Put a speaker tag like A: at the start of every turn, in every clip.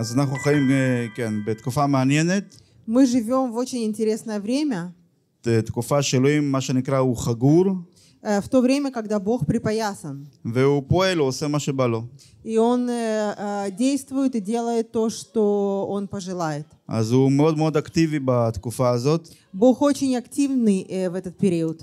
A: אז אנחנו חיים, כן, בתקופה מעניינת.
B: Мы живем в очень интересное время.
A: תקופה שאלוהים, מה שנקרא, הוא חגור.
B: Э, в то время, когда Бог припоясан. И он э, э, действует и делает то, что он пожелает. Бог очень активный э, в этот период.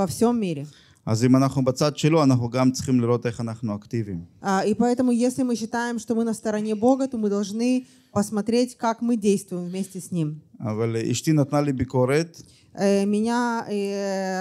B: во всем мире.
A: אז אם אנחנו בצד שלו, אנחנו גם צריכים לראות איך אנחנו אקטיביים.
B: И поэтому, если мы считаем, что мы на стороне Бога, то мы должны посмотреть, как мы действуем вместе с Ним.
A: אבל אשתי נתנה לי ביקורת.
B: Меня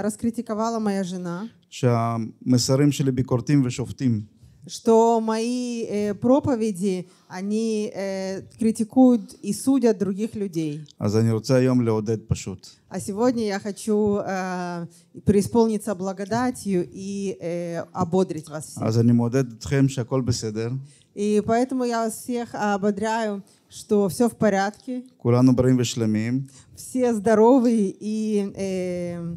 B: раскритиковала моя жена.
A: שהמסרים שלי ביקורתיים ושופטים.
B: что мои э, проповеди, они э, критикуют и судят других людей.
A: А, а
B: сегодня я хочу э, преисполниться благодатью и э, ободрить вас всех.
A: А
B: и поэтому я вас всех ободряю, что все в порядке. Все здоровые и... Э,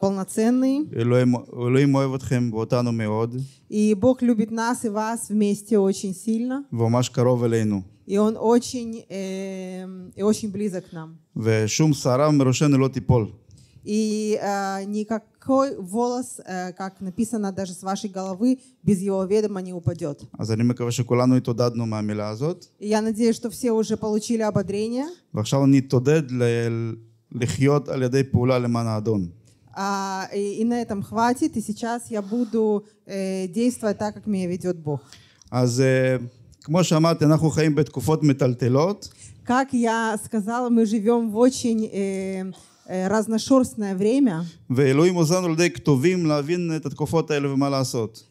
B: полноценный.
A: Элоим оевет хем вотану меод.
B: И Бог любит нас и вас вместе очень сильно.
A: Вамаш каров элейну.
B: И он очень, э, и очень близок к нам.
A: Вешум сарам мерушен ло типол.
B: И э, никакой волос, э, как написано даже с вашей головы, без его ведома не упадет. И я надеюсь, что все уже получили ободрение.
A: לחיות על ידי פעולה למען האדון.
B: а, и, и на этом хватит, и сейчас я буду э, действовать так, как меня ведет Бог.
A: אז э, כמו שאמרתי, אנחנו חיים בתקופות מטלטלות.
B: Как я сказала, мы живем в очень э, э, разношерстное время.
A: ואלוהים עוזרנו על ידי כתובים להבין את התקופות האלה ומה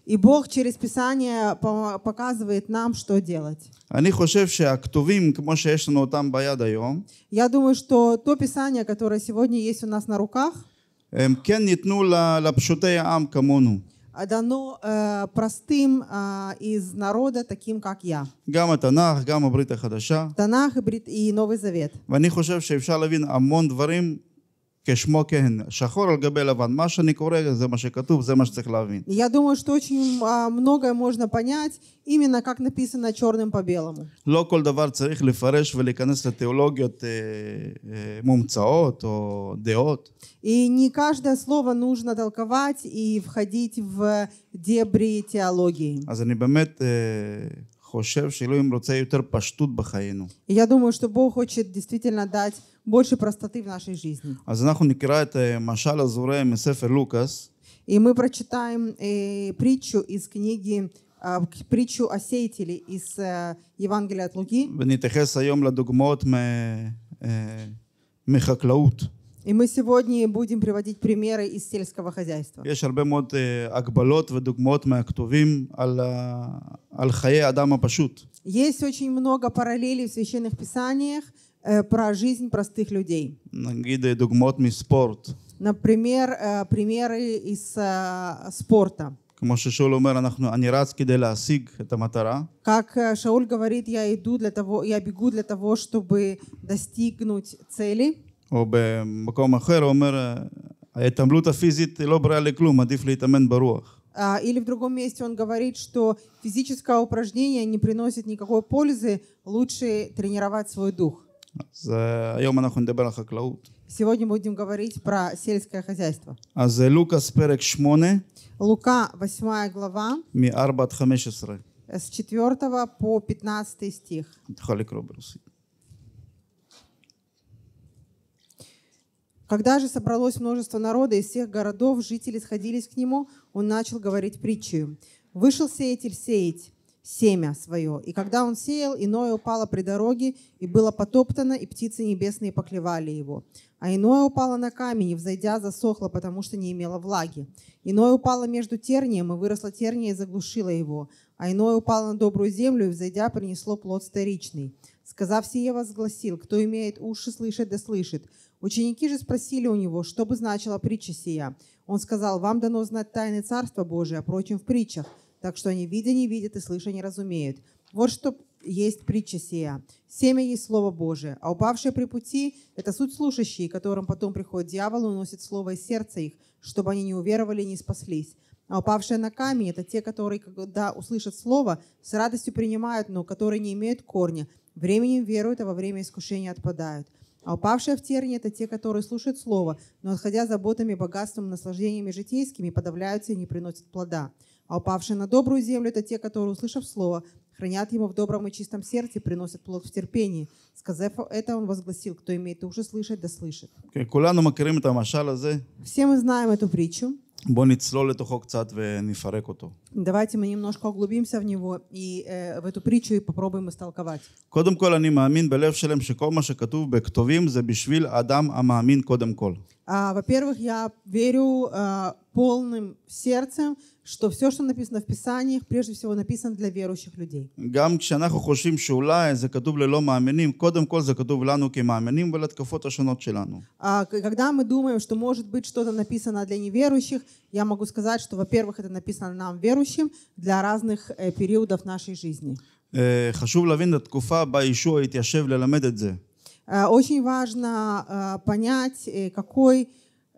B: И Бог через Писание показывает нам, что делать. я думаю, что то Писание, которое сегодня есть у нас на руках,
A: הם כן ניתנו לפשוטי העם כמונו.
B: дано פרסטים איז נרודה תקים народа, таким
A: גם התנ"ך, גם הברית החדשה.
B: תנ"ך ברית, אי נובי זווית.
A: ואני חושב שאפשר להבין המון דברים כשמו כן, שחור על גבי לבן. מה שאני קורא זה מה שכתוב, זה מה שצריך להבין.
B: Я думаю, что очень многое можно понять именно как написано черным по белому.
A: לא כל דבר צריך לפרש ולהיכנס לתיאולוגיות אה, אה, מומצאות או דעות.
B: И не каждое слово нужно толковать и входить в дебри теологии.
A: אז אני באמת... אה, חושב שאלוהים רוצה יותר פשטות בחיינו.
B: Я думаю, что Бог хочет действительно дать больше простоты в нашей жизни.
A: אז אנחנו נקרא את משל הזורע מספר לוקאס.
B: И мы прочитаем э, притчу из книги э, притчу о сеятеле из э, Евангелия от Луки.
A: ונתייחס היום לדוגמאות מחקלאות.
B: И мы сегодня будем приводить примеры из сельского хозяйства.
A: יש הרבה מאוד э, הגבלות ודוגמאות מהכתובים על, על חיי האדם הפשוט.
B: Есть очень много параллелей в священных писаниях э, про жизнь простых людей.
A: נגיד דוגמאות מספורט.
B: Например, э, примеры из спорта.
A: כמו ששאול אומר, אנחנו, אני רץ כדי להשיג את המטרה.
B: Как Шауль говорит, я иду для того, я бегу для того, чтобы достигнуть цели.
A: או במקום אחר, הוא אומר, ההתעמלות הפיזית לא בריאה לכלום, עדיף להתאמן ברוח.
B: А, или в другом месте он говорит, что физическое упражнение не приносит никакой пользы, лучше тренировать свой дух.
A: А,
B: Сегодня будем говорить про сельское хозяйство. А, Лука, 8 глава, с 4 по 15 стих. Когда же собралось множество народа из всех городов, жители сходились к нему, он начал говорить притчу. Вышел сеятель сеять семя свое. И когда он сеял, иное упало при дороге, и было потоптано, и птицы небесные поклевали его. А иное упало на камень, и, взойдя, засохло, потому что не имело влаги. Иное упало между тернием, и выросла терния, и заглушила его. А иное упало на добрую землю, и, взойдя, принесло плод старичный. Сказав сие, возгласил, кто имеет уши, слышит да слышит. Ученики же спросили у него, что бы значила притча сия. Он сказал, вам дано знать тайны Царства Божия, а прочим в притчах, так что они видя не видят и слыша не разумеют. Вот что есть притча сия. Семя есть Слово Божие, а упавшие при пути – это суть слушающие, которым потом приходит дьявол и уносит Слово из сердца их, чтобы они не уверовали и не спаслись. А упавшие на камень – это те, которые, когда услышат Слово, с радостью принимают, но которые не имеют корня. Временем веруют, а во время искушения отпадают – а упавшие в тернии – это те, которые слушают слово, но, отходя заботами, богатством, наслаждениями житейскими, подавляются и не приносят плода. А упавшие на добрую землю – это те, которые, услышав слово, хранят его в добром и чистом сердце и приносят плод в терпении. Сказав это, он возгласил, кто имеет уши слышать, да слышит. Все мы знаем эту притчу.
A: בוא נצלול לתוכו קצת ונפרק אותו.
B: Давайте мы немножко углубимся в него и э, в эту притчу и попробуем истолковать.
A: קודם כל אני מאמין בלב שלם שכל מה שכתוב בכתובים זה בשביל אדם המאמין קודם כל.
B: А, во-первых, я верю э, полным сердцем, что все, что написано в Писаниях, прежде всего написано для верующих людей. Когда мы думаем, что может быть что-то написано для неверующих, я могу сказать, что, во-первых, это написано нам, верующим, для разных периодов нашей жизни.
A: Очень
B: важно понять, какой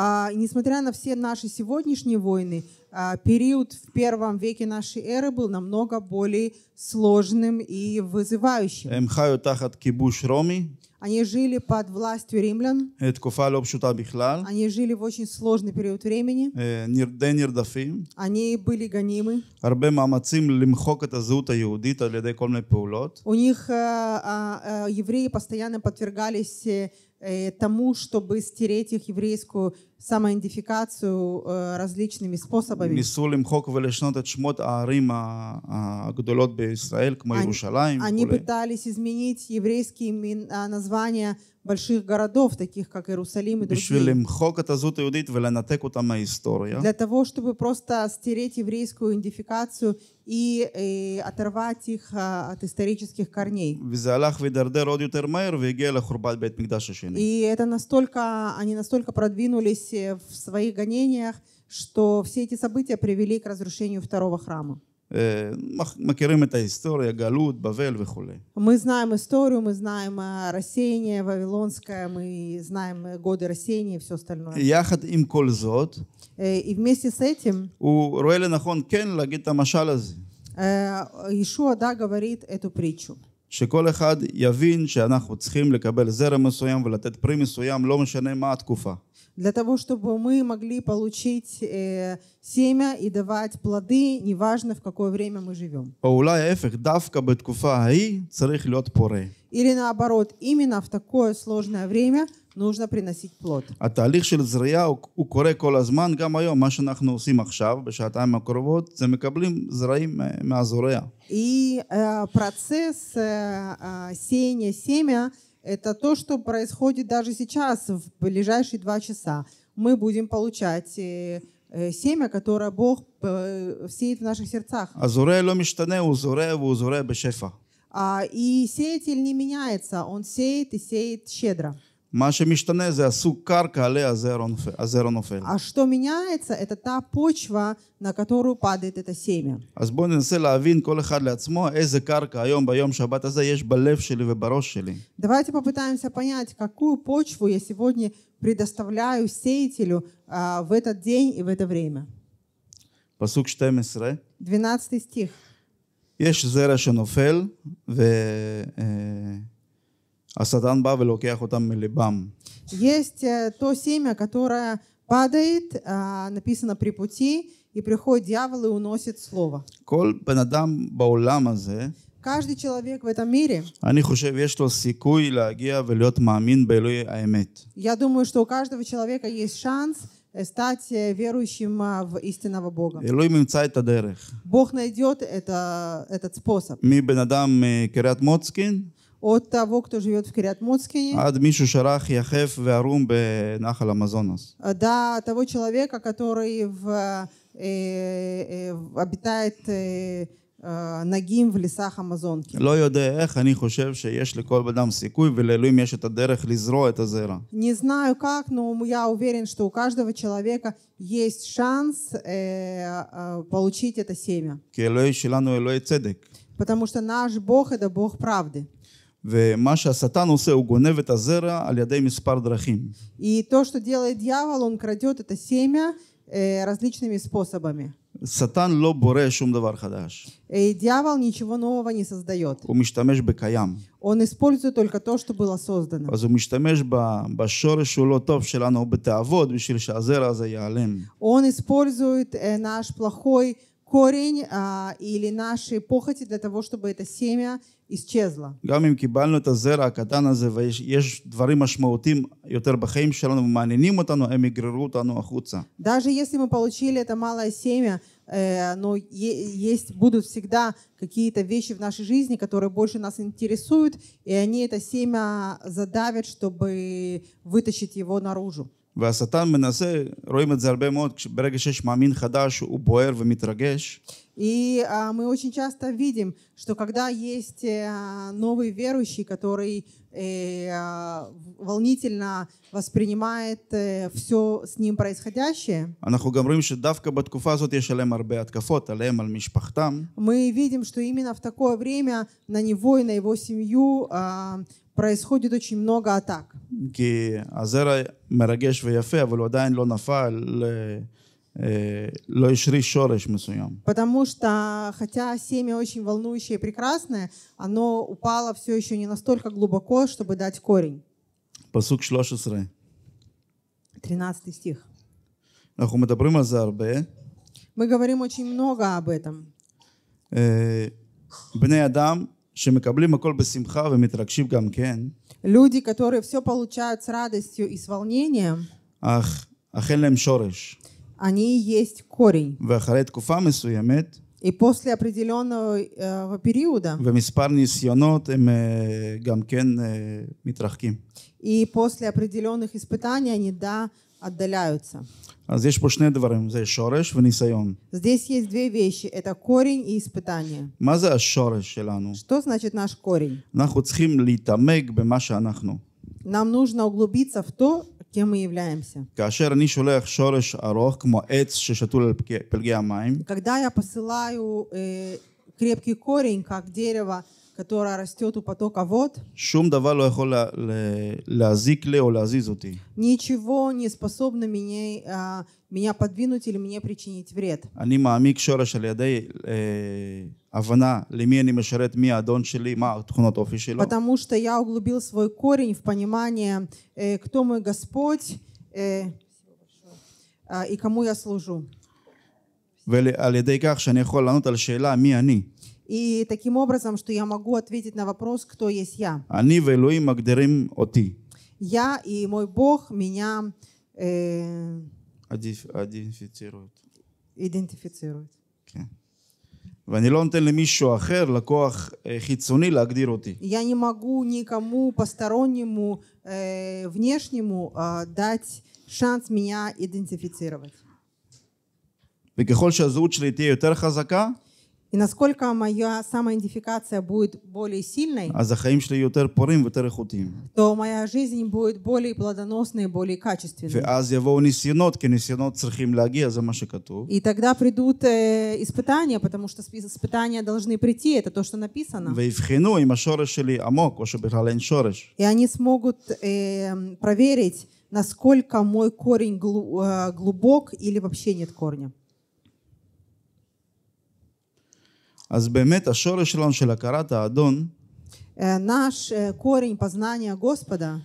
B: А, несмотря на все наши сегодняшние войны, а, период в первом веке нашей эры был намного более сложным и вызывающим. Эм Они жили под властью римлян. Они жили в очень сложный период времени. Э, Они были гонимы. У них э, а, э, евреи постоянно подвергались Э, тому, чтобы стереть их еврейскую самоидентификацию э, различными способами. ניסו Они пытались изменить еврейские названия больших городов, таких как Иерусалим и другие. Для того, чтобы просто стереть еврейскую идентификацию и, и э, оторвать их а, от исторических корней. И это настолько, они настолько продвинулись э, в своих гонениях, что все эти события привели к разрушению второго храма.
A: מכירים את ההיסטוריה, גלות, בבל
B: Мы знаем историю, мы знаем рассеяние вавилонское, мы знаем годы рассеяния и все остальное.
A: יחד им כל זאת,
B: и вместе с этим,
A: у רואה לנכון כן להגיד את המשל
B: да, говорит эту притчу.
A: שכל אחד יבין שאנחנו צריכים לקבל זרם מסוים ולתת פרי מסוים, לא משנה מה התקופה.
B: для того, чтобы мы могли получить э, семя и давать плоды, неважно в какое время мы живем. Или наоборот, именно в такое сложное время нужно приносить плод.
A: התהליך של זריעה הוא, הוא קורה כל הזמן, גם היום, מה שאנחנו עושים עכשיו, בשעתיים הקרובות,
B: И э, процесс э, э, сеяния семя – это то, что происходит даже сейчас, в ближайшие два часа. Мы будем получать семя, которое Бог сеет в наших сердцах. А, а И сеятель не меняется, он сеет и сеет щедро. А что меняется, это та почва, на которую падает это семя.
A: אז בואו ננסה להבין כל אחד לעצמו איזה קרקע היום ביום שבת הזה יש בלב שלי
B: Давайте попытаемся понять, какую почву я сегодня предоставляю сеятелю а, в этот день и в это время.
A: פסוק 12.
B: 12 стих.
A: Есть זרע שנופל ו... השטן בא ולוקח
B: Есть э, то семя, которое падает, а, написано при пути, и приходит дьявол и уносит слово. каждый человек в этом мире. Я думаю, что у каждого человека есть шанс э, стать э, верующим а, в истинного Бога. Бог найдет это, этот способ.
A: מבן אדם Мотскин.
B: от того, кто живет в Кириатмоцкене. עד
A: מישהו שרח יחף וערום בנחל המזונס.
B: До того человека, который в, э, э, обитает э, נגים ולסך המזונקי.
A: לא יודע איך, אני חושב שיש לכל בן אדם סיכוי ולאלוהים יש את הדרך לזרוע את הזרע.
B: Не знаю как, но я уверен, что у каждого человека есть шанс получить это семя.
A: כי אלוהי שלנו אלוהי צדק.
B: Потому что наш Бог это Бог правды.
A: ומה שהשטן עושה, הוא גונב את הזרע על ידי מספר דרכים.
B: И то, что делает дьявол, он крадет это семя различными способами.
A: שטן לא בורא שום דבר חדש.
B: Дьявол ничего нового не создает.
A: הוא משתמש בקיים.
B: Он использует только то, что было создано.
A: אז הוא משתמש בשורש שהוא לא טוב שלנו בתאוות בשביל שהזרע הזה ייעלם.
B: Он использует наш плохой корень а, или наши похоти для того, чтобы это семя исчезло.
A: גם אם קיבלנו את הזרע הקטן הזה ויש דברים משמעותיים יותר בחיים שלנו ומעניינים אותנו, הם יגררו אותנו החוצה.
B: Даже если мы получили это малое семя, э, но есть будут всегда какие-то вещи в нашей жизни, которые больше нас интересуют, и они это семя задавят, чтобы вытащить его наружу.
A: והשטן מנסה, רואים את זה הרבה מאוד, ברגע שיש מאמין חדש הוא בוער ומתרגש.
B: И а, мы очень часто видим, что когда есть а, новый верующий, который а, волнительно воспринимает э, все с ним происходящее,
A: мы
B: видим, что именно в такое время на него и на его семью а, происходит очень много атак. Потому что, хотя семя очень волнующее и прекрасное, оно упало все еще не настолько глубоко, чтобы дать корень.
A: פסוק 13.
B: 13 стих.
A: Мы
B: говорим очень много об этом.
A: בני Адам. שמקבלים הכל בשמחה ומתרגשים גם כן.
B: Люди, которые все получают с радостью и с волнением.
A: אך, אך אין להם שורש.
B: Они есть корень.
A: ואחרי תקופה מסוימת.
B: И после определенного э, периода.
A: ומספר ניסיונות הם э, גם כן э, מתרחקים.
B: И после определенных испытаний они, да, отдаляются.
A: אז יש פה שני דברים, זה שורש וניסיון.
B: Здесь есть две вещи, это корень и испытание.
A: מה זה השורש שלנו?
B: Что значит наш корень?
A: אנחנו צריכים להתעמק במה שאנחנו.
B: Нам нужно углубиться в то, кем мы являемся.
A: כאשר אני שולח שורש ארוך כמו עץ ששתול על פלגי המים.
B: Когда я посылаю э, крепкий корень, как дерево, которая растет у потока вод. שום Ничего не способно меня, меня подвинуть или мне причинить вред. Потому что я углубил свой корень в понимание, кто мой Господь и кому я служу.
A: ועל ידי כך שאני יכול לענות על שאלה מי אני.
B: И таким образом, что я могу ответить на вопрос, кто есть я.
A: אני ואלוהים מגדירים אותי.
B: Я и мой Бог меня э,
A: идентифицируют.
B: идентифицируют.
A: ואני לא נותן למישהו אחר, לקוח חיצוני, להגדיר אותי.
B: Я не могу никому постороннему внешнему дать шанс меня идентифицировать.
A: וככל שהזהות שלי תהיה יותר חזקה,
B: И насколько моя самоидентификация будет более сильной, а то моя жизнь будет более плодоносной, более качественной. А И тогда придут э, испытания, потому что испытания должны прийти, это то, что написано. И они смогут э, проверить, насколько мой корень э, глубок или вообще нет корня.
A: אז באמת השורש שלנו של הכרת האדון
B: наш корень познания Господа.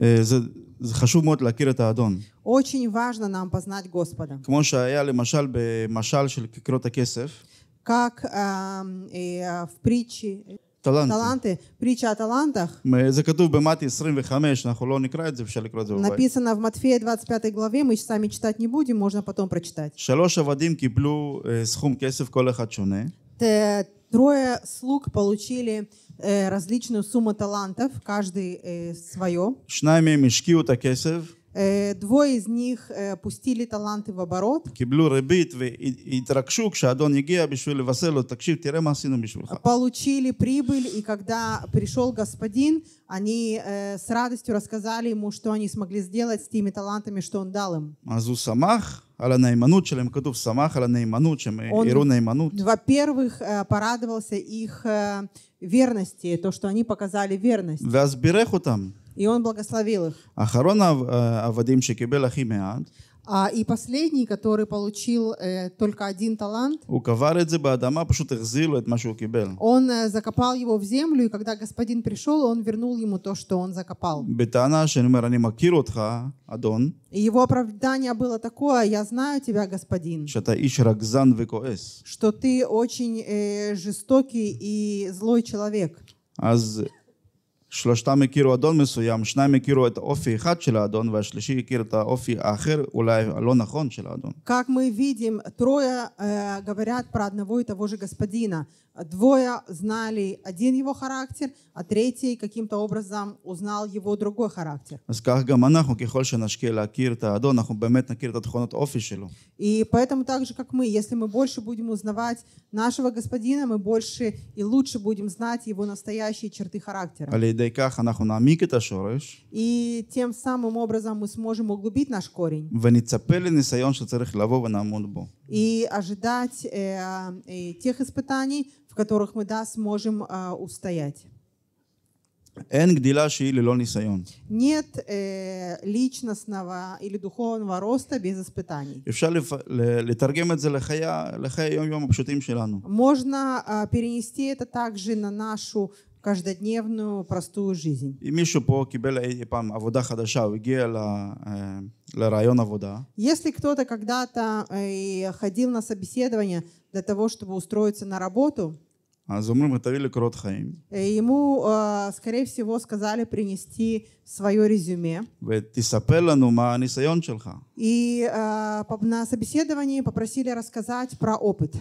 A: זה, זה חשוב מאוד להכיר את האדון.
B: Очень важно нам познать Господа.
A: כמו שהיה למשל במשל של כיכרות הכסף.
B: Как в притче
A: таланты.
B: Притча о талантах.
A: זה כתוב במתי 25, אנחנו לא נקרא את זה, אפשר לקרוא את זה בבית.
B: Написано в Матфея 25 главе, мы сами читать не будем, можно потом прочитать.
A: שלוש עבדים קיבלו סכום כסף, כל אחד שונה.
B: Э, трое слуг получили э, различную сумму талантов, каждый э, свое.
A: мешки
B: Двое из них пустили таланты в оборот.
A: и васелу тире масину
B: Получили прибыль, и когда пришел господин, они с радостью рассказали ему, что они смогли сделать с теми талантами, что он дал им.
A: самах. על הנאמנות שלהם, כתוב שמח על הנאמנות, שהם הראו נאמנות.
B: во-первых, э, порадовался их э, верности, то, что они показали верность.
A: ואז בירך אותם.
B: И он благословил их.
A: אחרון העבדים שקיבל הכי מעט.
B: А, и последний, который получил э, только один талант, он э, закопал его в землю, и когда господин пришел, он вернул ему то, что он закопал. И его оправдание было такое, я знаю тебя, господин, что ты очень э, жестокий и злой человек.
A: שלושתם הכירו אדון מסוים, שניים הכירו את האופי אחד של האדון, והשלישי הכיר את האופי האחר, אולי הלא נכון של האדון.
B: как мы видим, трое э, говорят про одного и того же господина. Двое знали один его характер, а третий каким-то образом узнал его другой характер.
A: אז כך גם אנחנו, ככל שנשקיע להכיר את האדון, אנחנו באמת נכיר את התכונות אופי שלו.
B: И поэтому так же, как мы, если мы больше будем узнавать нашего господина, мы больше и лучше будем знать его настоящие черты характера. על
A: ידי ידי כך אנחנו נעמיק את השורש.
B: И тем самым образом мы сможем углубить наш корень.
A: ונצפה לניסיון שצריך לבוא ונעמוד בו.
B: И ожидать э, э, тех испытаний, в которых мы, да, сможем э, устоять.
A: אין גדילה שהיא ללא ניסיון.
B: Нет э, личностного или духовного роста без испытаний.
A: אפשר לפ... לתרגם את זה לחיי, לחיי היום-יום הפשוטים שלנו.
B: Можно э, перенести это также на нашу каждодневную простую жизнь.
A: אם מישהו פה קיבל אי פעם עבודה חדשה, הוא הגיע ל, לרעיון вода.
B: Если кто-то когда-то э, ходил на собеседование для того, чтобы устроиться на работу,
A: а אומרים, תביא לי крот חיים.
B: Э, ему, э, скорее всего, сказали принести свое резюме.
A: ותספר לנו מה הניסיון שלך.
B: И на собеседовании попросили рассказать про опыт.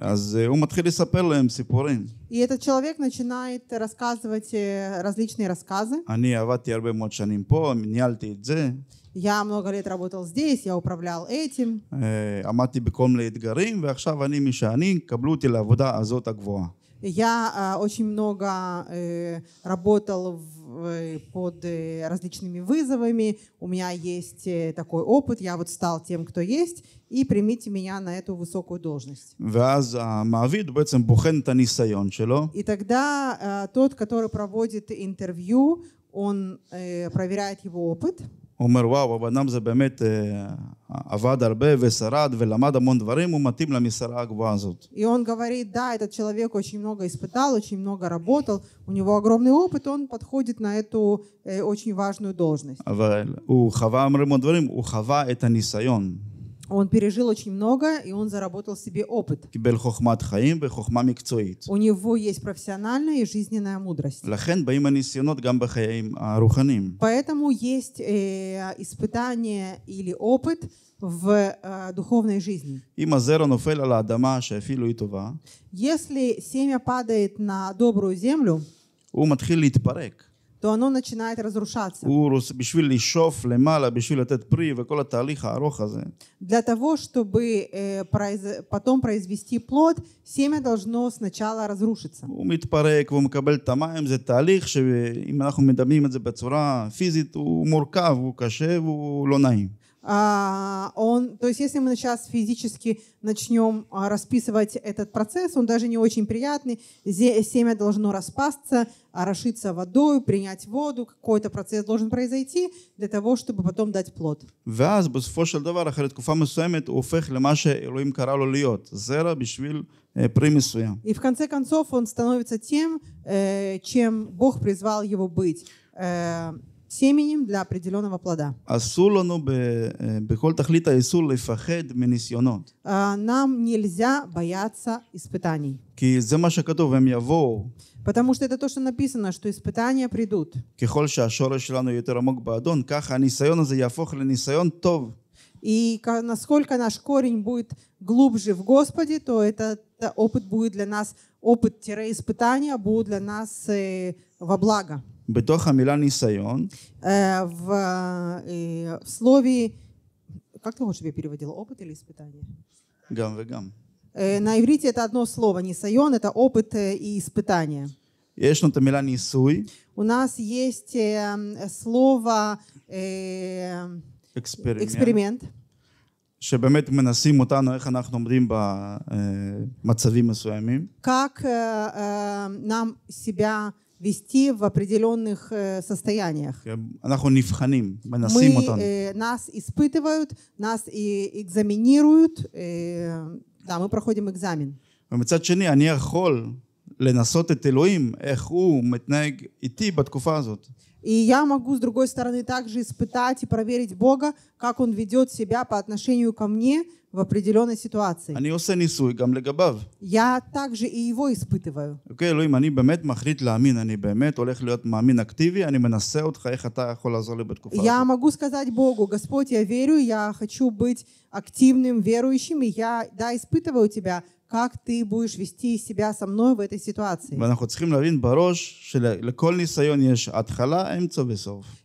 A: אז אה, הוא מתחיל לספר להם סיפורים.
B: И этот человек начинает рассказывать э, различные рассказы.
A: אני עבדתי הרבה מאוד שנים פה, ניהלתי את זה.
B: Я много лет работал здесь, я управлял этим.
A: Э, עמדתי בכל מיני אתגרים, ועכשיו אני מי שאני, קבלו אותי לעבודה הזאת הגבוהה.
B: Я אה, очень много э, работал в Э, под э, различными вызовами. У меня есть э, такой опыт, я вот стал тем, кто есть, и примите меня на эту высокую должность. И тогда тот, который проводит интервью, он проверяет его опыт.
A: הוא אומר, וואו, הבן אדם זה באמת אה, עבד הרבה ושרד ולמד המון דברים, הוא מתאים למשרה הגבוהה הזאת.
B: И он говорит, да, этот человек очень много испытал, очень много работал, у него огромный опыт, он подходит на эту э, очень важную должность.
A: אבל הוא חווה, אומרים עוד דברים, הוא חווה את הניסיון.
B: Он пережил очень много, и он заработал себе опыт. У него есть профессиональная и жизненная мудрость. Поэтому есть э, испытание или опыт в э, духовной жизни.
A: Если
B: семя падает на добрую землю, то оно начинает разрушаться.
A: Урус, בשביל לשאוף למעלה, בשביל לתת פרי וכל התהליך הארוך הזה.
B: Для того, чтобы э, произ... потом произвести плод, семя должно сначала разрушиться. הוא
A: מתפרק והוא מקבל את המים, זה תהליך שאם אנחנו מדמים את זה בצורה פיזית, הוא מורכב, הוא קשה והוא לא נעים.
B: А, он, то есть если мы сейчас физически начнем а, расписывать этот процесс, он даже не очень приятный. Семя должно распасться, орошиться а, водой, принять воду, какой-то процесс должен произойти для того, чтобы потом дать плод. Э, И в конце концов он становится тем, э, чем Бог призвал его быть. Э, семенем для определенного плода. А, нам нельзя бояться испытаний. Потому что это то, что написано, что испытания придут. И насколько наш корень будет глубже в Господе, то этот опыт будет для нас, опыт-испытания будет для нас э, во благо.
A: בתוך המילה ניסיון.
B: В слове, как ты хочешь, я переводила, опыт или испытание? גם וגם. На иврите это одно слово, ниссайон, это опыт и испытание.
A: יש לנו את המילה ניסוי.
B: У нас есть слово
A: эксперимент. שבאמת מנסים אותנו איך אנחנו עומדים במצבים מסוימים.
B: как нам себя вести в определенных состояниях.
A: Мы,
B: нас испытывают, нас и экзаминируют. Да, мы проходим экзамен.
A: ומצד שני, אני יכול לנסות את אלוהים, איך הוא מתנהג איתי בתקופה הזאת.
B: И я могу, с другой стороны, также испытать и проверить Бога, как Он ведет себя по отношению ко мне в определенной ситуации. Я также и его испытываю. Я могу сказать Богу, Господь, я верю, я хочу быть активным, верующим, и я, да, испытываю Тебя, как ты будешь вести себя со мной в этой ситуации.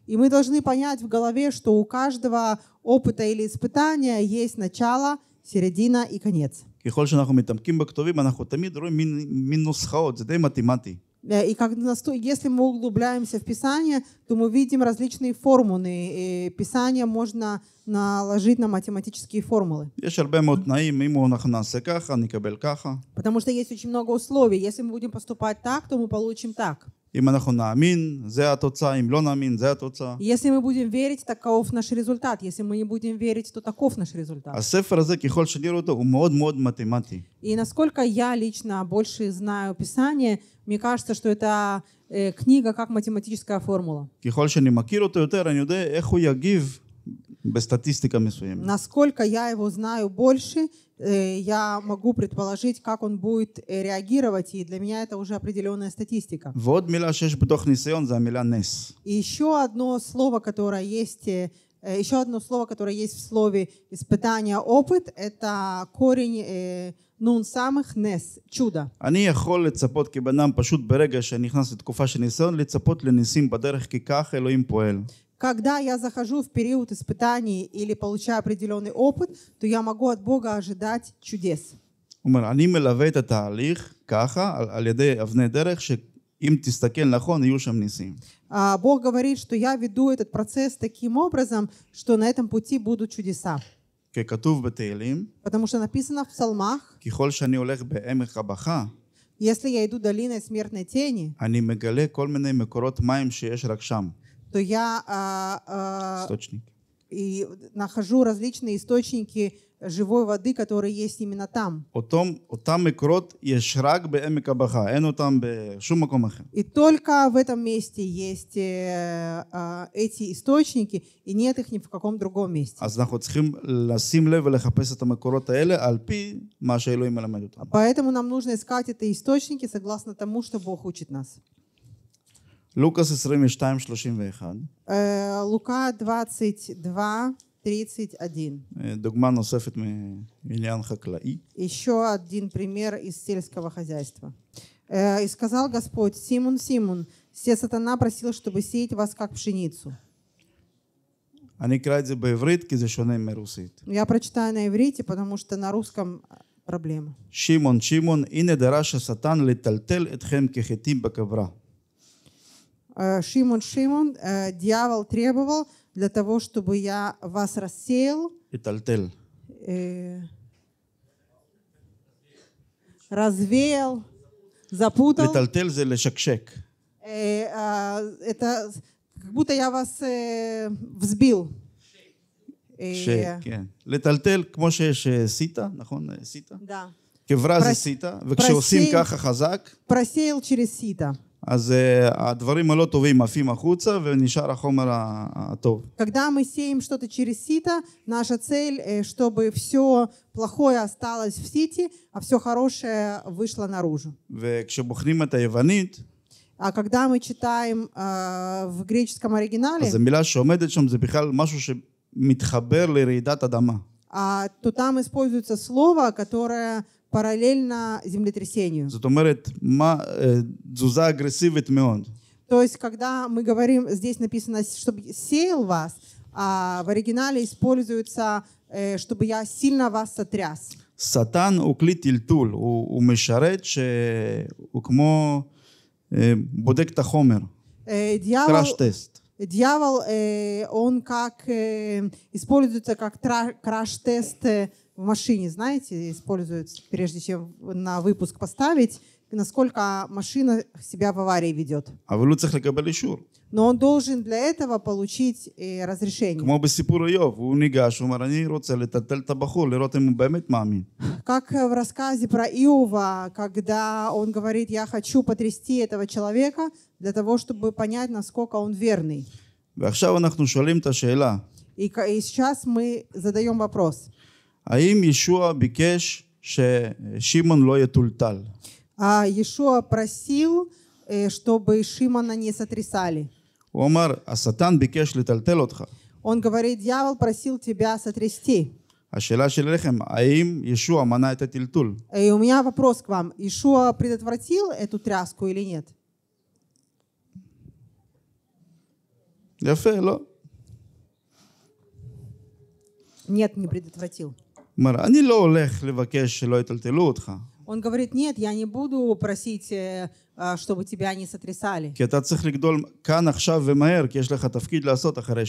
B: И мы должны понять в голове, что у каждого опыта или испытания есть начало, середина и конец. Э, и когда, если мы углубляемся в Писание, то мы видим различные формулы. И Писание можно наложить на математические формулы. Потому что есть очень много условий. Если мы будем поступать так, то мы получим так.
A: אם אנחנו נאמין, זה התוצאה, אם לא נאמין, זה התוצאה.
B: Если мы будем верить, таков наш результат. Если мы не будем верить, то таков наш результат.
A: הספר הזה, ככל שאני רואה אותו, הוא מאוד מאוד מתמטי.
B: И насколько я лично больше знаю Писание, мне кажется, что это книга как математическая формула.
A: ככל שאני מכיר אותו יותר, אני יודע איך הוא יגיב статистиками своими.
B: Насколько я его знаю больше, э, я могу предположить, как он будет э, реагировать, и для меня это уже определенная статистика.
A: Вот мила шеш бдох нисион за мила нес.
B: И еще одно слово, которое есть э, еще одно слово, которое есть в слове испытание, опыт, это корень э, нун самых нес, чудо.
A: אני יכול לצפות כבן אדם פשוט ברגע שנכנס לתקופה של ניסיון, לצפות לניסים בדרך כי כך אלוהים פועל
B: когда я захожу в период испытаний или получаю определенный опыт, то я могу от Бога ожидать чудес.
A: אומר, אני מלווה את התהליך ככה, על, על ידי אבני דרך, שאם תסתכל נכון, יהיו
B: а, Бог говорит, что я веду этот процесс таким образом, что на этом пути будут чудеса.
A: ככתוב בתהילים,
B: потому что написано в псалмах,
A: ככל שאני הולך בעמק הבכה,
B: если я иду долиной смертной тени,
A: אני מגלה כל מיני מקורות מים שיש רק
B: то я а, а, Источник. и нахожу различные источники живой воды, которые есть именно там.
A: там
B: И только в этом месте есть э, а, эти источники, и нет их ни в каком другом месте. А Поэтому нам нужно искать эти источники согласно тому, что Бог учит нас. Э, Лука 22, 31. לוקה 22, 31.
A: דוגמה נוספת מעניין חקלאי.
B: еще один пример из сельского хозяйства. Э, и сказал Господь, Симон, Симон, все сатана просил, чтобы сеять вас как пшеницу.
A: Они אקרא бы זה בעברית כי זה שונה מרוסית.
B: Я прочитаю на иврите, потому что на русском э, проблема.
A: Шимон, שמעון, שמעון, הנה דרש השטן לטלטל אתכם כחיטים бакавра.
B: Э, Шимон, Шимон, э, дьявол требовал для того, чтобы я вас рассеял.
A: И тальтель.
B: Э, развеял, запутал.
A: Летальтель за лешакшек.
B: Это как будто я вас взбил.
A: לטלטל, כמו שיש סיטה, נכון? סיטה?
B: כברה זה סיטה, וכשעושים ככה חזק... פרסייל צ'רס סיטה.
A: אז הדברים הלא טובים עפים החוצה ונשאר החומר הטוב.
B: когда мы сеем что-то через сито, наша цель, чтобы все плохое осталось в сите, а все хорошее вышло наружу.
A: וכשבוחנים את היוונית,
B: а когда мы читаем э, в греческом оригинале, אז המילה
A: שעומדת שם זה בכלל משהו שמתחבר לרעידת אדמה.
B: А, то там используется слово, которое параллельно землетрясению. זאת
A: אומרת, מה, תזוזה אגרסיבית מאוד.
B: То есть, когда мы говорим, здесь написано, чтобы сеял вас, а в оригинале используется, э, чтобы я сильно вас сотряс.
A: Сатан הוא כלי טלטול, הוא, הוא משרת שהוא כמו בודק את
B: Дьявол, э, он как э, используется как краш-тест в машине, знаете, используют, прежде чем на выпуск поставить, насколько машина себя в аварии ведет. А Но он должен для этого получить э, разрешение. Как в рассказе про Иова, когда он говорит, я хочу потрясти этого человека для того, чтобы понять, насколько он верный. И сейчас мы задаем вопрос.
A: האם ישוע ביקש ששמעון לא יטולטל?
B: А Иешуа просил, э, чтобы Шимона не сотрясали.
A: הוא אמר, השטן ביקש לטלטל אותך.
B: Он говорит, дьявол просил тебя сотрясти.
A: השאלה שלי לכם, האם ישוע מנע את הטלטול?
B: Э, и у меня вопрос к вам. Иешуа предотвратил эту тряску или нет?
A: Я фейло.
B: Нет, не предотвратил.
A: אומר, אני לא הולך לבקש שלא יטלטלו אותך.
B: Он говорит, нет, я не буду просить, э, а, чтобы тебя не сотрясали.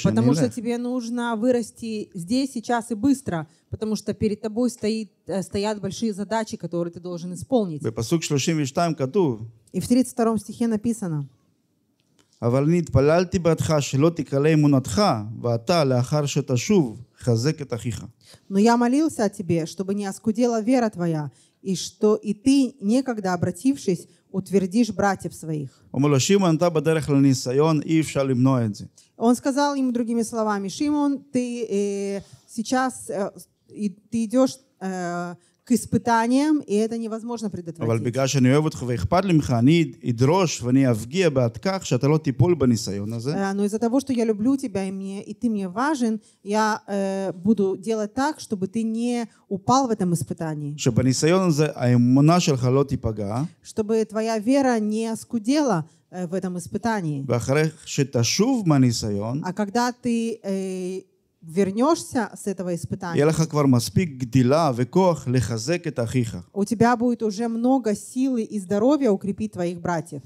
B: Потому что тебе нужно вырасти здесь, сейчас и быстро, потому что перед тобой стоит, э, стоят большие задачи, которые ты должен исполнить. И в 32 стихе написано,
A: אבל אני התפללתי בעדך שלא תקלה אמונתך, ואתה, לאחר שתשוב, חזק את אחיך.
B: Но я молился о тебе, чтобы не оскудела вера твоя, и что и ты, некогда обратившись, утвердишь братьев своих. Он сказал ему другими словами, Шимон, ты э, сейчас э, ты идешь э, к испытаниям, и это невозможно предотвратить. Но из-за того, что я люблю тебя и, мне, и ты мне важен, я э, буду делать так, чтобы ты не упал в этом испытании. Чтобы твоя вера не оскудела в этом испытании. А когда ты э, вернешься с этого испытания, у тебя будет уже много силы и здоровья укрепить твоих братьев.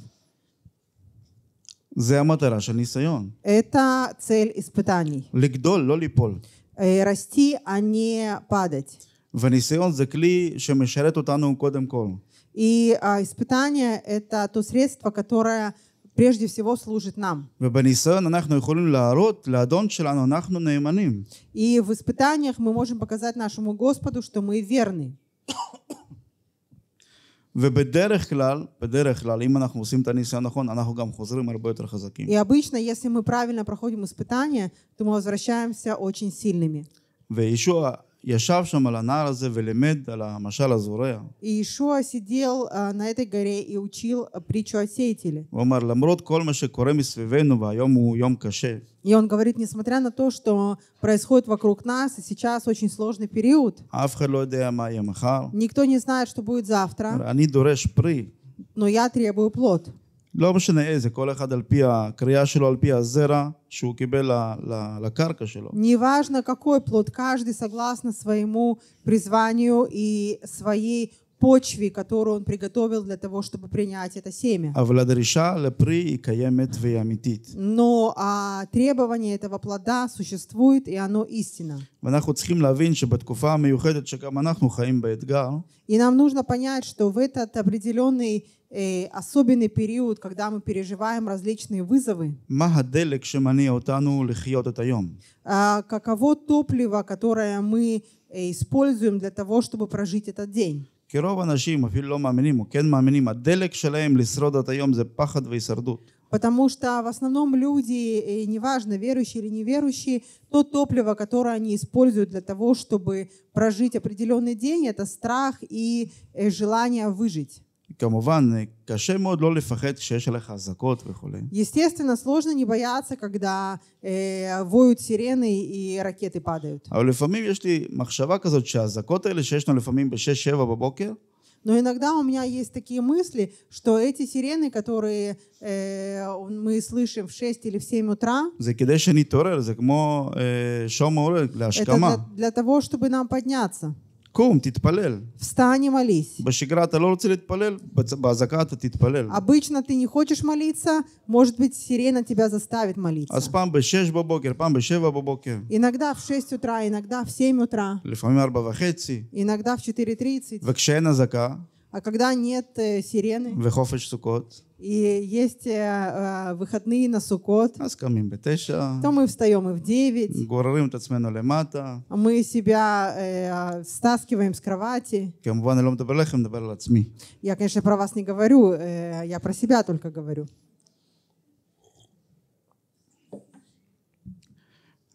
B: Это цель испытаний. Э, расти, а не падать.
A: וניסיון זה כלי שמשרת אותנו קודם כל.
B: И а, испытание это то средство, которое прежде всего служит нам. И в испытаниях мы можем показать нашему Господу, что мы верны.
A: ובדרך כלל, בדרך כלל, אם אנחנו עושים את הניסיון נכון, אנחנו גם חוזרים הרבה יותר חזקים. И
B: обычно, если мы правильно проходим испытания, то мы возвращаемся очень сильными.
A: וישוע ישב שם על הנער הזה ולימד על המשל הזורע.
B: Иешуа сидел а, на этой горе и учил а, притчу о сеятеле.
A: הוא אמר, למרות כל מה שקורה מסביבנו, והיום הוא יום קשה.
B: И он говорит, несмотря на то, что происходит вокруг нас, и сейчас очень сложный период.
A: Никто
B: не знает, что будет завтра. Но я требую плод.
A: לא משנה איזה, כל אחד על פי הקריאה שלו, על פי הזרע שהוא קיבל לקרקע שלו.
B: неважно какой плод, каждый согласно своему призванию и своей почве, которую он приготовил для того, чтобы принять это семя. Но а, требование этого плода существует, и оно истинно. И нам нужно понять, что в этот определенный Э, особенный период, когда мы переживаем различные вызовы. А, каково топливо, которое мы э, используем для того, чтобы прожить этот день?
A: כי רוב האנשים אפילו לא מאמינים
B: או כן מאמינים,
A: הדלק שלהם לשרוד עד היום זה פחד והישרדות.
B: Потому что в основном люди, э, неважно, верующие или неверующие, то топливо, которое они используют для того, чтобы прожить определенный день, это страх и желание выжить.
A: Камован, каше мод ло лефахет кшешелеха азакот вехоле.
B: Естественно, сложно не бояться, когда воют сирены и ракеты падают.
A: אבל לפעמים יש לי מחשבה כזאת שהאזעקות האלה שיש לנו לפעמים ב 6 בבוקר,
B: но иногда у меня есть такие мысли, что эти сирены, которые э, мы слышим в 6 или в 7 утра,
A: это для,
B: для того, чтобы нам подняться.
A: תקום, תתפלל.
B: Встань и молись.
A: בשגרה אתה לא רוצה להתפלל, באזעקה אתה תתפלל.
B: Обычно ты не хочешь молиться, может быть, сирена тебя заставит молиться.
A: אז פעם בשש בבוקר, פעם בשבע בבוקר.
B: Иногда в шесть утра, иногда в семь утра.
A: לפעמים ארבע וחצי.
B: Иногда в четыре тридцать.
A: וכשאין אזעקה.
B: А когда нет э, сирены.
A: וחופש סוכות.
B: И есть э, э выходные на сукот. То мы встаем и в 9. Мы себя э, стаскиваем с кровати. Я, конечно, про вас не говорю, э, я про себя только говорю.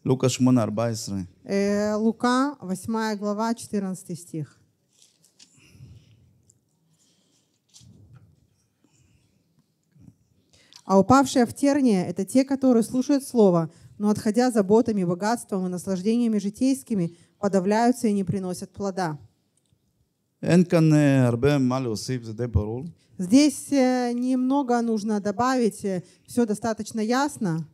A: Лука 8, 14.
B: Э, Лука 8 глава, 14 стих. А упавшие в терния — это те, которые слушают Слово, но, отходя заботами, богатством и наслаждениями житейскими, подавляются и не приносят плода. Здесь э, немного нужно добавить, э, все достаточно ясно.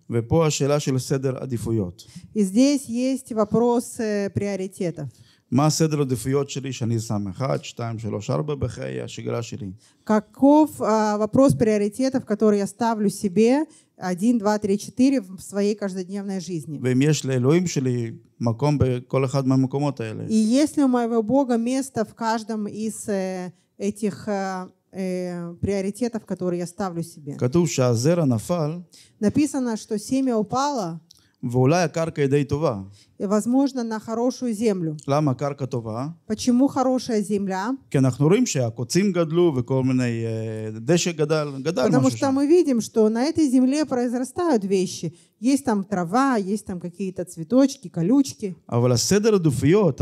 B: И здесь есть вопрос э, приоритетов.
A: מה הסדר העדיפויות שלי שאני שם 1, 2, 3, 4 בחיי השגרה שלי?
B: Каков а, вопрос приоритетов, который я ставлю себе один, два, три, четыре в своей каждодневной жизни?
A: ואם יש לאלוהים שלי מקום בכל אחד מהמקומות האלה? И
B: есть ли у моего Бога место в каждом из э, этих э, э, приоритетов, которые я ставлю себе?
A: כתוב Азера נפל.
B: Написано, что семя упало.
A: ואולי הקרקע היא די טובה.
B: Возможно, на хорошую землю.
A: למה קרקע טובה?
B: Почему хорошая земля?
A: כי אנחנו רואים שהקוצים גדלו וכל מיני אה, דשא גדל, גדל Потому что
B: мы видим, что на этой земле произрастают вещи. Есть там трава, есть там какие-то цветочки, колючки.
A: אבל הסדר הדופיות,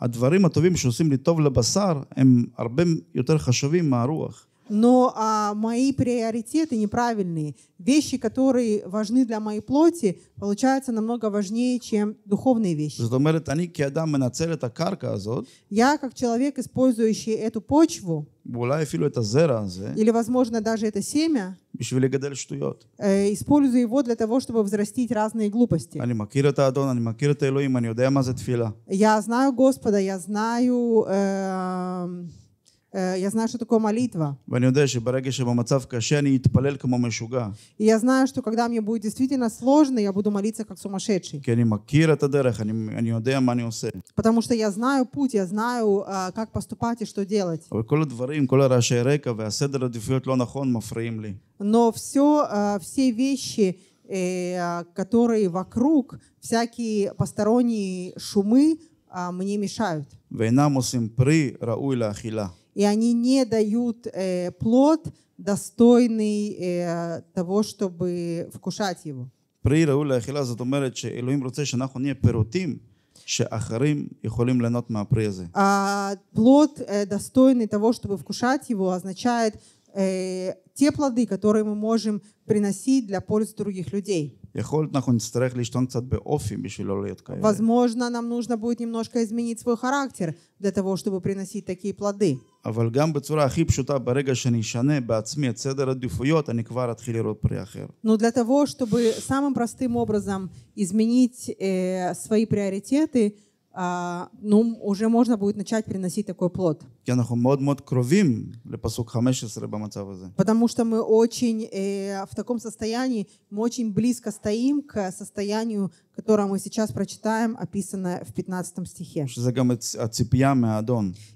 A: הדברים הטובים שעושים לי טוב לבשר, הם הרבה יותר חשובים מהרוח.
B: но а, мои приоритеты неправильные. Вещи, которые важны для моей плоти, получаются намного важнее, чем духовные вещи. Я, как человек, использующий эту почву,
A: или,
B: возможно, даже это семя,
A: э,
B: использую его для того, чтобы взрастить разные глупости. Я знаю Господа, я знаю... Э, Э, я знаю, что такое молитва. И я знаю, что когда мне будет действительно сложно, я буду молиться как сумасшедший. Потому что я знаю путь, я знаю, э, как поступать и что делать. Но все, э, все вещи, которые вокруг, всякие посторонние шумы, мне мешают и они не дают э, плод, достойный э, того, чтобы вкушать его.
A: פרי ראוי לאכילה זאת אומרת שאלוהים רוצה שאנחנו נהיה פירוטים שאחרים יכולים ליהנות מהפרי הזה.
B: הפלוט достойный того, чтобы вкушать его, означает э, те плоды, которые мы можем приносить для пользы других людей. Возможно, нам нужно будет немножко изменить свой характер для того, чтобы приносить такие плоды.
A: אבל גם בצורה הכי פשוטה, ברגע שאני אשנה בעצמי את סדר העדיפויות, אני כבר אתחיל לראות פרי אחר.
B: נו, для того, чтобы самым простым образом изменить э, А, ну, уже можно будет начать приносить такой плод. Потому что мы очень э, в таком состоянии, мы очень близко стоим к состоянию, которое мы сейчас прочитаем, описанное в 15 стихе.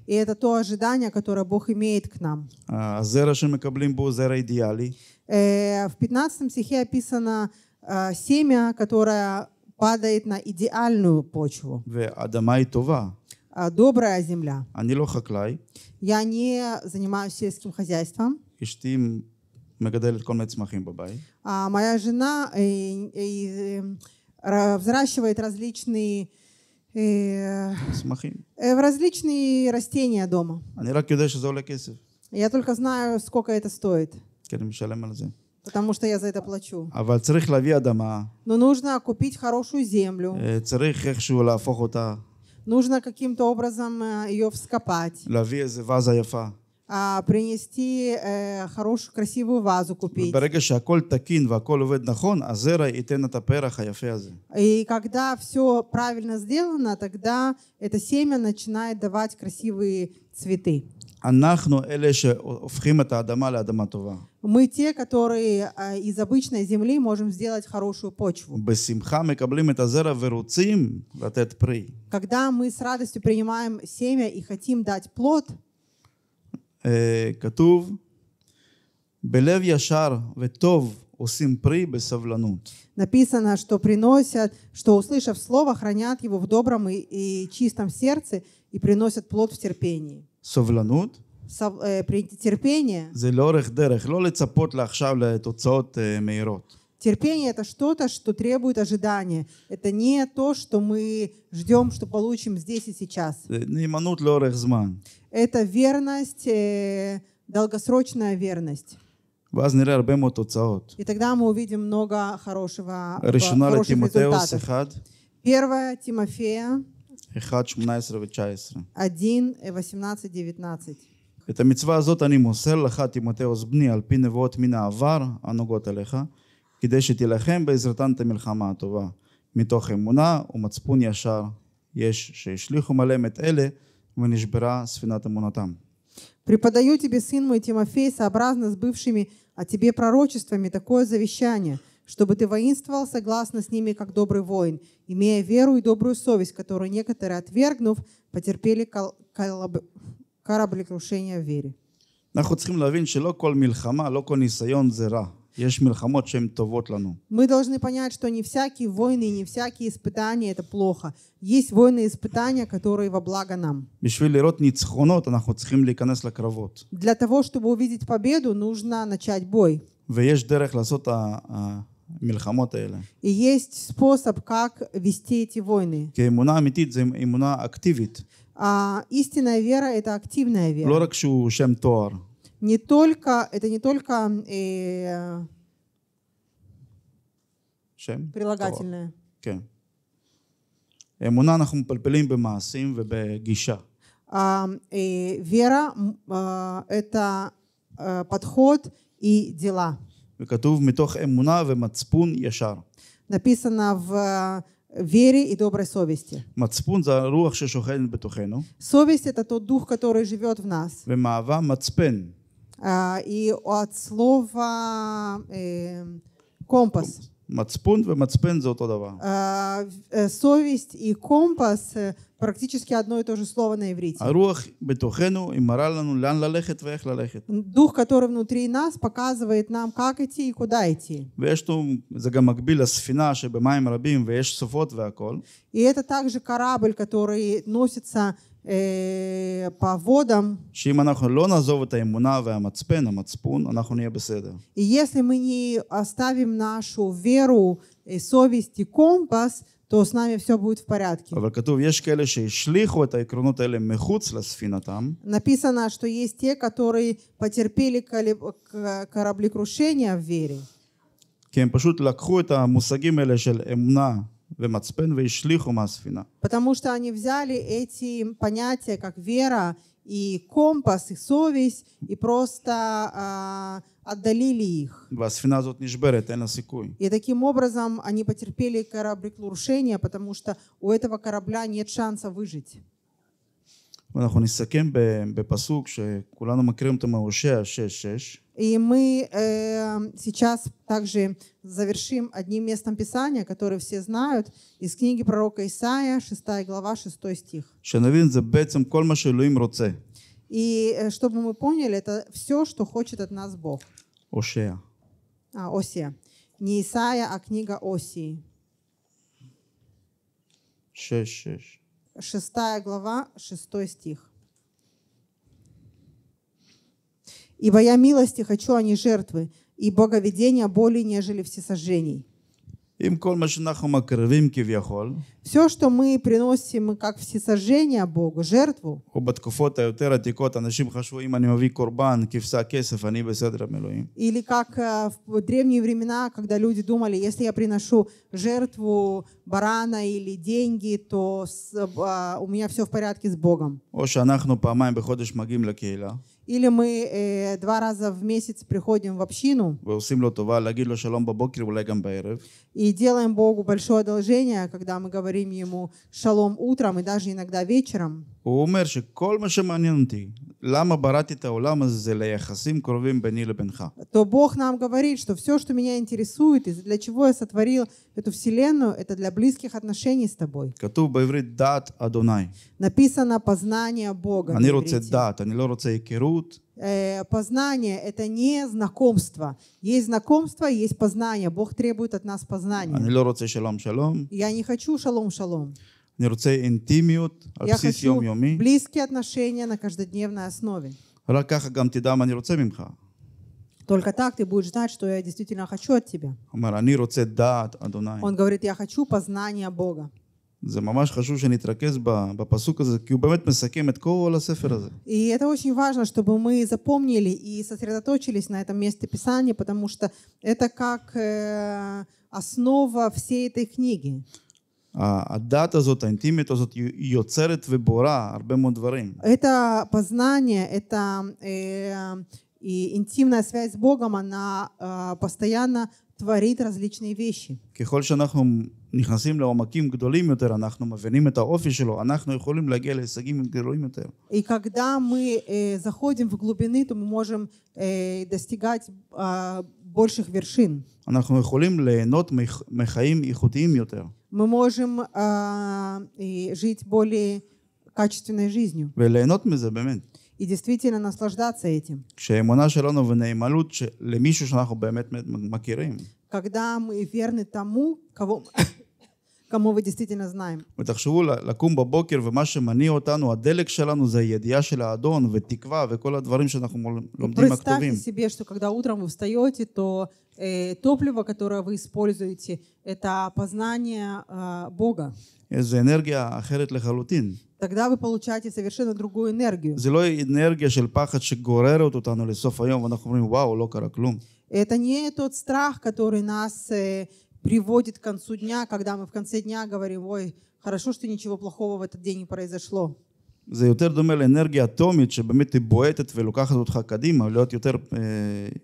B: И это то ожидание, которое Бог имеет к нам.
A: А, э,
B: в 15 стихе описано э, семя, которое падает на идеальную почву.
A: והאדמה היא טובה.
B: А, добрая земля. Я не занимаюсь сельским хозяйством.
A: אשתי מגדלת כל מיני צמחים בבית.
B: А, моя жена э, э, э, взращивает различные צמחים. различные растения дома.
A: אני רק יודע שזה עולה כסף.
B: Я только знаю, сколько это стоит.
A: כי אני משלם על זה
B: потому что я за это плачу. Но нужно купить хорошую землю. Э, нужно каким-то образом э, ее вскопать. А, принести э, хорошую, красивую вазу купить. И когда все правильно сделано, тогда это семя начинает давать красивые цветы. Мы те, которые э, из обычной земли можем сделать хорошую почву. Когда мы с радостью принимаем семя и хотим дать плод,
A: כתוב, בלב ישר וטוב עושים פרי בסבלנות.
B: Написано, что приносят, что услышав слово, хранят его в добром и, и чистом сердце и приносят плод в терпении.
A: Совланут? Сов. זה לאורך דרך, לא לצפות לעכשיו
B: Терпение э, это что-то, что требует ожидания. Это не то, что мы ждем, что получим здесь и сейчас.
A: Э, лорех зман.
B: это верность, э, долгосрочная верность.
A: ואז נראה הרבה מאוד תוצאות.
B: ראשונה לתימותאוס 1. Первая Тимофея
A: 1, 18 ו 19. את המצווה הזאת אני מוסר לך, תימותאוס בני, על פי נבואות מן העבר הנוגעות אליך, כדי שתילחם בעזרתן את המלחמה הטובה. מתוך אמונה ומצפון ישר יש שהשליכו מלא את אלה
B: Преподаю тебе, сын мой Тимофей, сообразно с бывшими о а тебе пророчествами такое завещание, чтобы ты воинствовал согласно с ними, как добрый воин, имея веру и добрую совесть, которую некоторые, отвергнув, потерпели кораблекрушение в вере.
A: אנחנו צריכים להבין שלא כל מלחמה, לא כל ניסיון זה
B: мы должны понять, что не всякие войны не всякие испытания — это плохо. Есть войны и испытания, которые во благо нам. А Для того, чтобы увидеть победу, нужно начать бой.
A: А, а,
B: и есть способ, как вести эти войны. истинная вера — это активная
A: вера
B: не только, это не только э,
A: שם? прилагательное. כן. אמונה אנחנו מפלפלים במעשים ובגישה.
B: Вера – а, это э, подход и дела.
A: וכתוב מתוך אמונה ומצפון ישר.
B: написано в э, вере и доброй совести.
A: מצפון זה הרוח ששוכן בתוכנו.
B: Совесть – это тот дух, который живет в нас.
A: маава מצפן.
B: А, и от слова эм, компас.
A: Мацпун и мацпен за то
B: а, э, Совесть и компас э, практически одно и то же слово на иврите. Дух, который внутри нас, показывает нам, как идти и куда идти. И это также корабль, который носится поводом. И если мы не оставим нашу веру, и совесть и компас, то с нами все будет в порядке. Написано, что есть те, которые потерпели кораблекрушение в вере.
A: כי הם פשוט לקחו את המושגים האלה של אמונה Потому
B: что они взяли эти понятия, как вера и компас, и совесть, и просто а, отдалили их. И таким образом они потерпели кораблекрушение, потому что у этого корабля нет шанса выжить.
A: ואנחנו נסכם בפסוק שכולנו מכירים אותו מהושע 6-6.
B: И мы э, сейчас также завершим одним местом Писания, которое все знают, из книги пророка Исаия, 6 глава, 6 стих. И чтобы мы поняли, это все, что хочет от нас Бог. Ошея. А, Осия. Не Исаия, а книга Осии.
A: 6, 6.
B: 6 глава, 6 стих. «Ибо я милости хочу, а не жертвы, и боговедения более, нежели всесожжений».
A: עם כל מה שאנחנו מקריבים כביכול.
B: Все, что мы приносим как всесожжение Богу, жертву. Или как в древние времена, когда люди думали, если я приношу жертву барана или деньги, то у меня все в порядке с Богом. Или мы э, два раза в месяц приходим в общину. И делаем Богу большое одолжение, когда мы говорим Ему шалом утром и даже иногда вечером. То Бог нам говорит, что все, что меня интересует, и для чего я сотворил эту вселенную, это для близких отношений с тобой. Написано познание Бога. אני רוצה דת, Э, познание – это не знакомство. Есть знакомство, есть познание. Бог требует от нас познания. Я не хочу шалом-шалом.
A: А я хочу
B: близкие отношения на каждодневной основе. Только так ты будешь знать, что я действительно хочу от тебя.
A: Он
B: говорит, я хочу познания Бога.
A: זה ממש חשוב שנתרכז בפסוק הזה, כי הוא באמת מסכם את כל הספר הזה.
B: И это очень важно, чтобы мы запомнили и сосредоточились на этом месте Писания, потому что это как э, основа всей этой книги.
A: הדת הזאת, האינטימיות הזאת, היא יוצרת ובורא הרבה מאוד דברים.
B: Это познание, это э, и интимная связь с Богом, она э, постоянно творит различные вещи.
A: ככל שאנחנו נכנסים לעומקים גדולים יותר, אנחנו מבינים את האופי שלו, אנחנו יכולים להגיע להישגים גדולים יותר.
B: И когда мы э, заходим в глубины, то мы можем э, достигать больших вершин.
A: אנחנו יכולים ליהנות מחיים איכותיים יותר.
B: Мы можем жить более качественной жизнью.
A: וליהנות מזה באמת.
B: и действительно наслаждаться этим. Когда мы верны тому, кого, кому вы действительно знаем.
A: ותחשבו לקום בבוקר ומה שמניע אותנו, הדלק שלנו זה הידיעה של האדון ותקווה וכל הדברים שאנחנו לומדים מהכתובים.
B: топливо, которое вы используете, это познание Бога.
A: איזו אנרגיה אחרת לחלוטין.
B: тогда вы получаете совершенно другую энергию. זה
A: энергия, אנרגיה של פחד שגוררת אותנו לסוף היום, ואנחנו אומרים, וואו,
B: Это не тот страх, который нас э, приводит к концу дня, когда мы в конце дня говорим, ой, хорошо, что ничего плохого в этот день не произошло.
A: זה יותר דומה לאנרגיה אטומית שבאמת היא בועטת ולוקחת אותך קדימה, להיות יותר אה,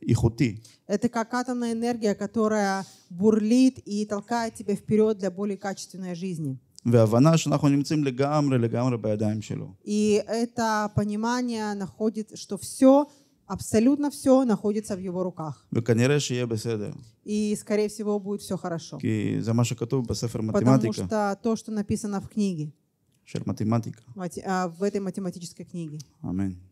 A: איכותי.
B: Это как атомная энергия, которая бурлит и толкает тебя вперед для более качественной жизни.
A: והבנה שאנחנו נמצאים לגמרי לגמרי בידיים שלו.
B: И это понимание находит, что все, абсолютно все находится в его руках.
A: וכנראה שיהיה בסדר.
B: И, скорее всего, будет все хорошо.
A: כי זה מה שכתוב בספר מתמטיקה. Потому
B: что то, что написано в книге.
A: של מתמטיקה.
B: А, в этой математической книге.
A: Аминь.